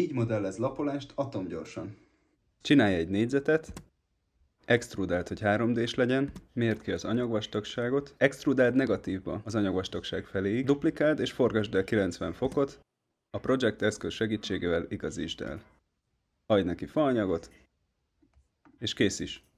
Így modellez lapolást atomgyorsan. Csinálj egy négyzetet, extrudált, hogy 3D-s legyen, mérd ki az anyagvastagságot, extrudáld negatívba az anyagvastagság felé, duplikáld és forgasd el 90 fokot, a project eszköz segítségével igazítsd el. Adj neki faanyagot, és kész is.